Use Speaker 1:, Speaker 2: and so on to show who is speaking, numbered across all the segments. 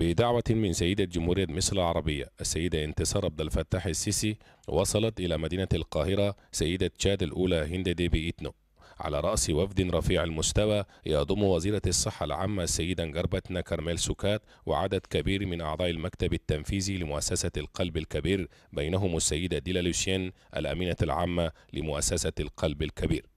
Speaker 1: بدعوة من سيدة جمهورية مصر العربية السيدة انتصار عبد الفتاح السيسي وصلت إلى مدينة القاهرة سيدة تشاد الأولى هند ديبي إتنو على رأس وفد رفيع المستوى يضم وزيرة الصحة العامة السيدة نجربتنا كرميل سكات وعدد كبير من أعضاء المكتب التنفيذي لمؤسسة القلب الكبير بينهم السيدة ديلا لوشين الأمينة العامة لمؤسسة القلب الكبير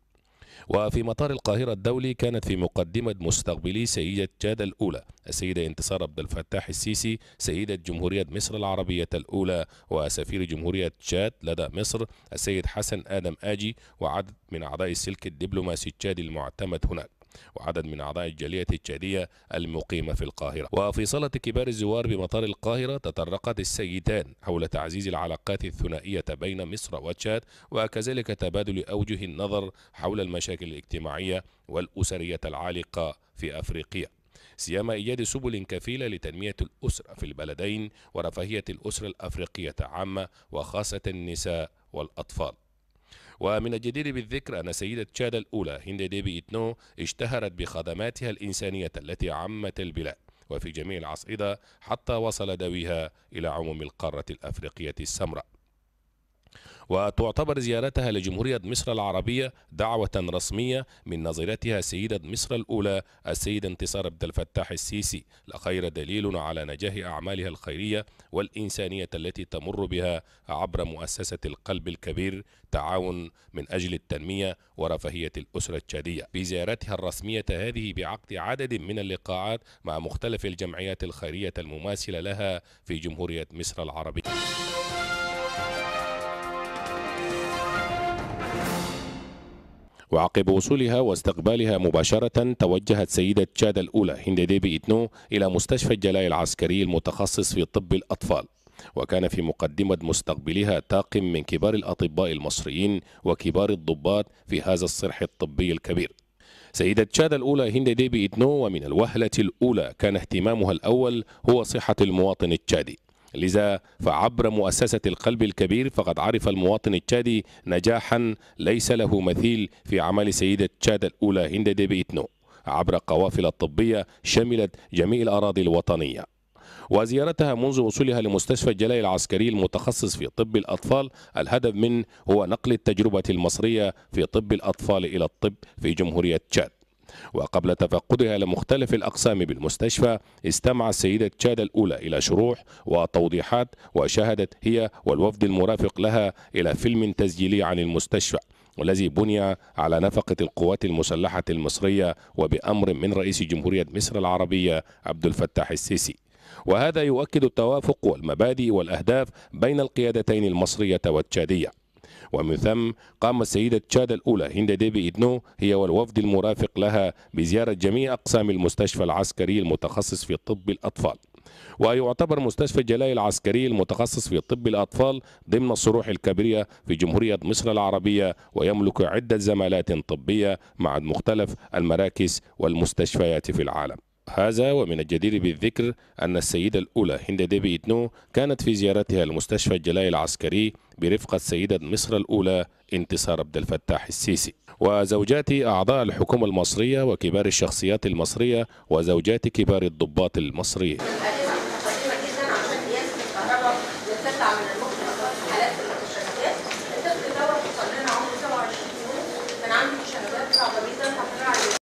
Speaker 1: وفي مطار القاهرة الدولي كانت في مقدمة مستقبلي سيدة تشاد الأولى السيدة انتصار عبد الفتاح السيسي سيدة جمهورية مصر العربية الأولى وسفير جمهورية تشاد لدى مصر السيد حسن آدم آجي وعدد من أعضاء السلك الدبلوماسي التشادي المعتمد هناك وعدد من أعضاء الجالية التشادية المقيمة في القاهرة وفي صالة كبار الزوار بمطار القاهرة تطرقت السيدان حول تعزيز العلاقات الثنائية بين مصر وتشاد وكذلك تبادل أوجه النظر حول المشاكل الاجتماعية والأسرية العالقة في أفريقيا سيما إيجاد سبل كفيلة لتنمية الأسرة في البلدين ورفاهية الأسرة الأفريقية عامة وخاصة النساء والأطفال ومن الجدير بالذكر أن سيدة تشاد الأولى هند ديبي إتنو اشتهرت بخدماتها الإنسانية التي عمت البلاد وفي جميع الأصعدة حتى وصل دويها إلى عموم القارة الأفريقية السمراء وتعتبر زيارتها لجمهورية مصر العربية دعوة رسمية من نظيرتها سيدة مصر الأولى السيدة انتصار عبد الفتاح السيسي لخير دليل على نجاح أعمالها الخيرية والإنسانية التي تمر بها عبر مؤسسة القلب الكبير تعاون من أجل التنمية ورفاهية الأسرة التشادية بزيارتها الرسمية هذه بعقد عدد من اللقاءات مع مختلف الجمعيات الخيرية المماثلة لها في جمهورية مصر العربية وعقب وصولها واستقبالها مباشرة توجهت سيدة تشاد الأولى هند ديبي إتنو إلى مستشفى الجلاء العسكري المتخصص في طب الأطفال وكان في مقدمة مستقبلها طاقم من كبار الأطباء المصريين وكبار الضباط في هذا الصرح الطبي الكبير سيدة تشاد الأولى هند ديبي إتنو ومن الوهلة الأولى كان اهتمامها الأول هو صحة المواطن التشادي لذا فعبر مؤسسة القلب الكبير فقد عرف المواطن التشادي نجاحا ليس له مثيل في عمل سيدة تشاد الأولى هند دي بيتنو عبر قوافل الطبية شملت جميع الأراضي الوطنية وزيارتها منذ وصولها لمستشفى الجلاء العسكري المتخصص في طب الأطفال الهدف من هو نقل التجربة المصرية في طب الأطفال إلى الطب في جمهورية تشاد وقبل تفقدها لمختلف الأقسام بالمستشفى استمع السيدة تشاد الأولى إلى شروح وتوضيحات وشهدت هي والوفد المرافق لها إلى فيلم تسجيلي عن المستشفى والذي بني على نفقة القوات المسلحة المصرية وبأمر من رئيس جمهورية مصر العربية عبد الفتاح السيسي وهذا يؤكد التوافق والمبادئ والأهداف بين القيادتين المصرية والتشادية ومن ثم قام السيدة تشاد الأولى هند ديبي إدنو هي والوفد المرافق لها بزيارة جميع أقسام المستشفى العسكري المتخصص في طب الأطفال ويعتبر مستشفى الجلاية العسكري المتخصص في طب الأطفال ضمن الصروح الكبرية في جمهورية مصر العربية ويملك عدة زمالات طبية مع مختلف المراكز والمستشفيات في العالم هذا ومن الجدير بالذكر أن السيدة الأولى هند ديبي إتنو كانت في زيارتها لمستشفى الجلاء العسكري برفقة سيدة مصر الأولى انتصار عبد الفتاح السيسي وزوجات أعضاء الحكومة المصرية وكبار الشخصيات المصرية وزوجات كبار الضباط المصريين